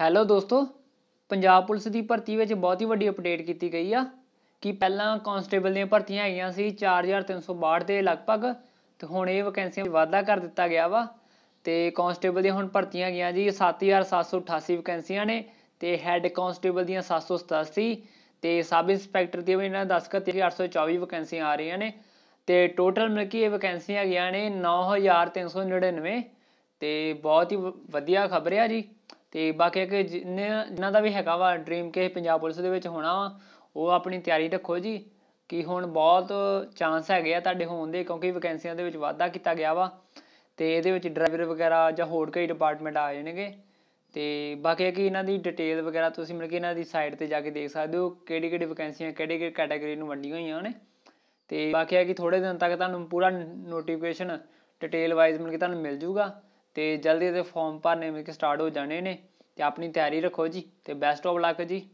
hello ਦੋਸਤੋ Punjab police ਦੀ ਭਰਤੀ ਵਿੱਚ ਬਹੁਤ ਹੀ ਵੱਡੀ ਅਪਡੇਟ ਕੀਤੀ ਗਈ ਆ ਕਿ ਪਹਿਲਾਂ ਕਾਂਸਟੇਬਲ ਦੀਆਂ ਭਰਤੀਆਂ ਆਈਆਂ ਸੀ 4362 ਦੇ ਲਗਭਗ ਤੇ ਹੁਣ ਇਹ ਵੈਕੈਂਸੀਆਂ ਵਾਧਾ ਕਰ ਦਿੱਤਾ ਗਿਆ ਵਾ ਤੇ ਕਾਂਸਟੇਬਲ ਦੀਆਂ ਹੁਣ ਭਰਤੀਆਂ ਗਈਆਂ ਜੀ 7788 ਵੈਕੈਂਸੀਆਂ ਨੇ ਤੇ ਹੈੱਡ ਕਾਂਸਟੇਬਲ ਦੀਆਂ 787 ਤੇ ਸਬ ਇੰਸਪੈਕਟਰ ਦੀਆਂ ਵੀ ਇਹਨਾਂ 10824 ਵੈਕੈਂਸੀਆਂ ਆ ਰਹੀਆਂ ਨੇ ਤੇ ਟੋਟਲ ਮਿਲ ਕੇ ਇਹ ਵੈਕੈਂਸੀਆਂ ਗਈਆਂ ਨੇ 9399 ਤੇ ਬਹੁਤ ਹੀ ਵਧੀਆ ਖਬਰ ਹੈ ਜੀ ਤੇ ਬਾਕੀ ਕਿ ਜਿੰਨੇ ਜਿਨ੍ਹਾਂ ਦਾ ਵੀ ਹੈਗਾ ਵਾ ਡ੍ਰੀਮ ਕਿ ਪੰਜਾਬ ਪੁਲਿਸ ਦੇ ਵਿੱਚ ਹੋਣਾ ਵਾ ਉਹ ਆਪਣੀ ਤਿਆਰੀ ਰੱਖੋ ਜੀ ਕਿ ਹੁਣ ਬਹੁਤ ਚਾਂਸ ਹੈਗੇ ਆ ਤੁਹਾਡੇ ਹੋਣ ਦੇ ਕਿਉਂਕਿ ਵੈਕੈਂਸੀਆਂ ਦੇ ਵਿੱਚ ਵਾਧਾ ਕੀਤਾ ਗਿਆ ਵਾ ਤੇ ਇਹਦੇ ਵਿੱਚ ਡਰਾਈਵਰ ਵਗੈਰਾ ਜਾਂ ਹੋਰ ਕਈ ਡਿਪਾਰਟਮੈਂਟ ਆ ਜਾਣਗੇ ਤੇ ਬਾਕੀ ਕਿ ਇਹਨਾਂ ਦੀ ਡਿਟੇਲ ਵਗੈਰਾ ਤੁਸੀਂ ਮਿਲ ਕੇ ਇਹਨਾਂ ਦੀ ਸਾਈਟ ਤੇ ਜਾ ਕੇ ਦੇਖ ਸਕਦੇ ਹੋ ਕਿਹੜੀ ਕਿਹੜੀ ਵੈਕੈਂਸੀਆਂ ਕਿਹੜੇ ਕਿਹੜੇ ਕੈਟਾਗਰੀ ਨੂੰ ਵੰਡੀਆਂ ਹੋਈਆਂ ਨੇ ਤੇ ਬਾਕੀ ਹੈ ਕਿ ਥੋੜੇ ਦਿਨ ਤੱਕ ਤੁਹਾਨੂੰ ਪੂਰਾ ਨੋਟੀਫਿਕੇਸ਼ਨ ਡਿਟੇਲ ਵਾਈਜ਼ ਮਿਲ ਕੇ ਤੁਹਾਨੂੰ ਮਿਲ ਜੂਗਾ ਅਤੇ ਜਲਦੀ ਇਹਦੇ ਫਾਰਮ ਭਰਨੇ ਮਤਲਬ ਕਿ ਸਟਾਰਟ ਹੋ ਜਾਣੇ ਨੇ ਅਤੇ ਆਪਣੀ ਤਿਆਰੀ ਰੱਖੋ ਜੀ ਅਤੇ ਬੈਸਟ ਆਫ ਲੱਕ ਜੀ